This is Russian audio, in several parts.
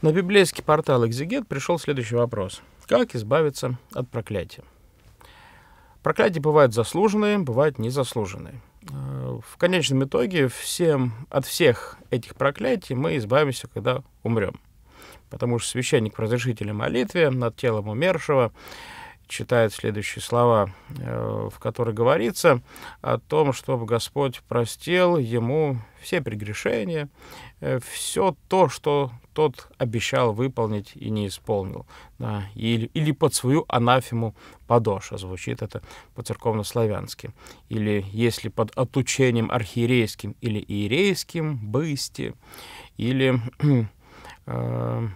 На библейский портал «Экзегет» пришел следующий вопрос. Как избавиться от проклятия? Проклятия бывают заслуженные, бывают незаслуженные. Э, в конечном итоге всем, от всех этих проклятий мы избавимся, когда умрем. Потому что священник в разрешительной молитве над телом умершего читает следующие слова, э, в которых говорится о том, чтобы Господь простил ему все прегрешения, э, все то, что тот обещал выполнить и не исполнил. Да, или, или под свою анафему подоша, звучит это по-церковно-славянски. Или если под отучением архиерейским или иерейским, бысти, или... Э,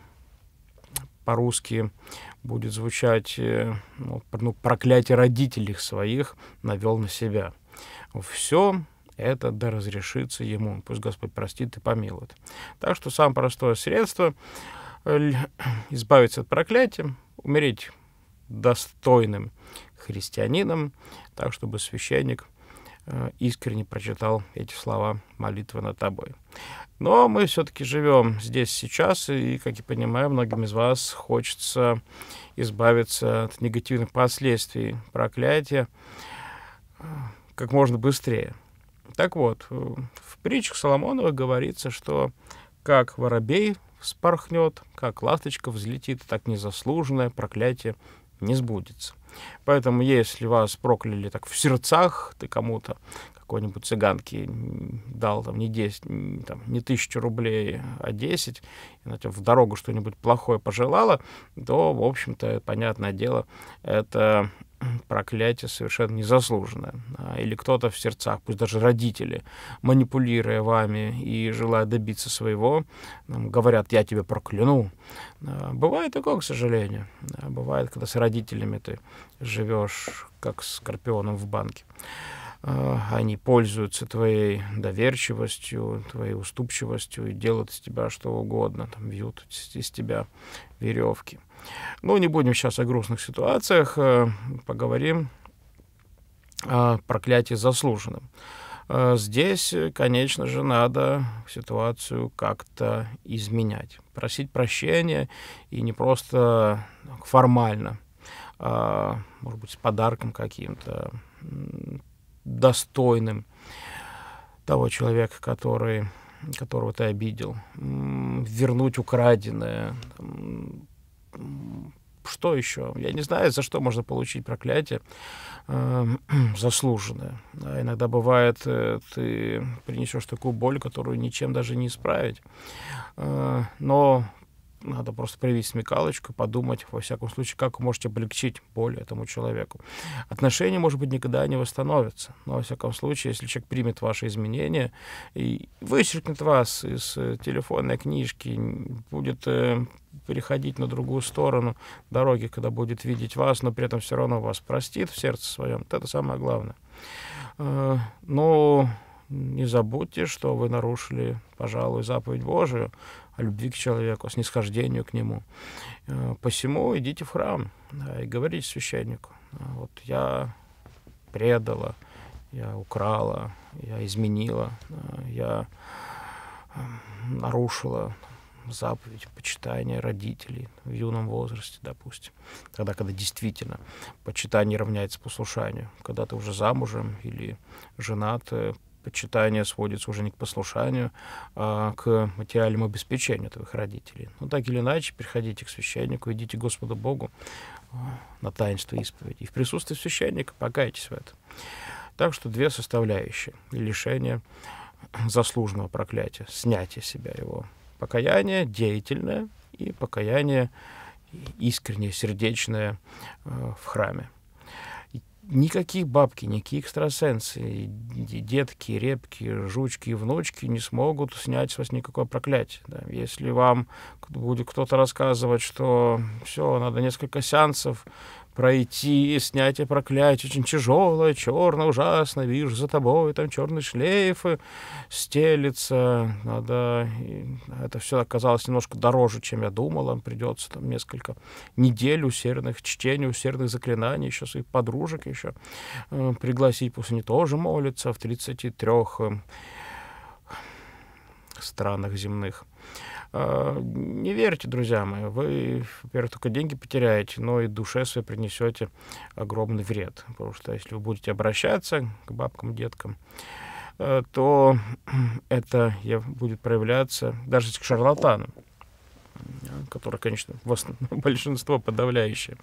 по-русски будет звучать э, ну, ну, «проклятие родителей своих навел на себя». Все это да разрешится ему. Пусть Господь простит и помилует. Так что самое простое средство э, избавиться от проклятия, умереть достойным христианином, так, чтобы священник э, искренне прочитал эти слова молитвы над тобой. Но мы все-таки живем здесь сейчас, и, как я понимаю, многим из вас хочется избавиться от негативных последствий проклятия э, как можно быстрее. Так вот, э, в притчах Соломонова говорится, что как воробей вспорхнет, как ласточка взлетит, так незаслуженное проклятие не сбудется. Поэтому, если вас прокляли так в сердцах, ты кому-то какой-нибудь цыганке дал там не 10, там, не тысячу рублей, а 10, и она тебе в дорогу что-нибудь плохое пожелала, то, в общем-то, понятное дело, это проклятие совершенно незаслуженное. А, или кто-то в сердцах, пусть даже родители, манипулируя вами и желая добиться своего, говорят, я тебя прокляну. А, бывает такое, к сожалению. А, бывает, когда с родителями ты живешь, как с скорпионом в банке. Э, они пользуются твоей доверчивостью, твоей уступчивостью и делают из тебя что угодно, там, вьют из тебя веревки. Но ну, не будем сейчас о грустных ситуациях, э, поговорим о проклятии заслуженным. Э, здесь, конечно же, надо ситуацию как-то изменять, просить прощения и не просто формально, а, может быть, с подарком каким-то, достойным того человека, который, которого ты обидел, вернуть украденное. Что еще? Я не знаю, за что можно получить проклятие э, заслуженное. А иногда бывает, э, ты принесешь такую боль, которую ничем даже не исправить. Э, но надо просто проявить смекалочку, подумать, во всяком случае, как вы можете облегчить боль этому человеку. Отношения, может быть, никогда не восстановятся, но, во всяком случае, если человек примет ваши изменения и вычеркнет вас из э, телефонной книжки, будет э, переходить на другую сторону дороги, когда будет видеть вас, но при этом все равно вас простит в сердце своем, вот это самое главное. Э, но не забудьте, что вы нарушили, пожалуй, заповедь Божию о любви к человеку, о снисхождению к нему. Э, посему идите в храм да, и говорите священнику. Вот я предала, я украла, я изменила, э, я эм, нарушила заповедь почитания родителей в юном возрасте, допустим. Тогда, когда действительно почитание равняется послушанию. Когда ты уже замужем или женат, э, почитание сводится уже не к послушанию, а к материальному обеспечению твоих родителей. Но ну, так или иначе, приходите к священнику, идите к Господу Богу а, на таинство исповеди. И в присутствии священника покайтесь в этом. Так что две составляющие. Лишение заслуженного проклятия, снятие себя его. Покаяние деятельное и покаяние искреннее, сердечное а, в храме никакие бабки, никакие экстрасенсы, детки, репки, жучки и внучки не смогут снять с вас никакое проклятие. Да. Если вам будет кто-то рассказывать, что все, надо несколько сеансов, пройти и снятие проклятия, очень тяжелое, черное, ужасно, вижу за тобой, там черный шлейф стелится, надо, и это все оказалось немножко дороже, чем я думал, придется там несколько недель усердных чтений, усердных заклинаний, еще своих подружек еще э, пригласить, пусть они тоже молятся в 33 э, странах земных. Э, не верьте, друзья мои. Вы, во-первых, только деньги потеряете, но и душе своей принесете огромный вред. Потому что если вы будете обращаться к бабкам, деткам, э, то это будет проявляться даже к шарлатанам которые, конечно, большинство подавляющее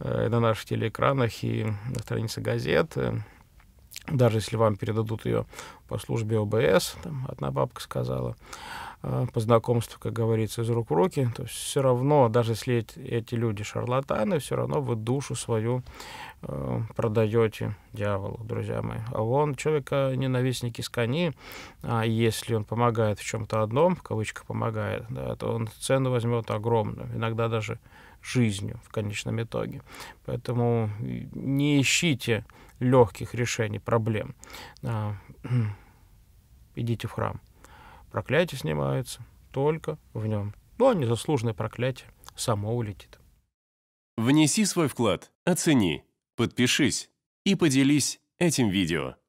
э, на наших телеэкранах и на странице газет. Даже если вам передадут ее по службе ОБС, там одна бабка сказала, Э, по знакомству, как говорится, из рук в руки, то есть все равно, даже если эти люди шарлатаны, все равно вы душу свою э, продаете дьяволу, друзья мои. А он человека ненавистник из кони, а если он помогает в чем-то одном, в кавычках помогает, да, то он цену возьмет огромную, иногда даже жизнью в конечном итоге. Поэтому э, не ищите легких решений проблем. А, идите в храм. Проклятие снимается только в нем. Но ну, а незаслуженное проклятие само улетит. Внеси свой вклад, оцени, подпишись и поделись этим видео.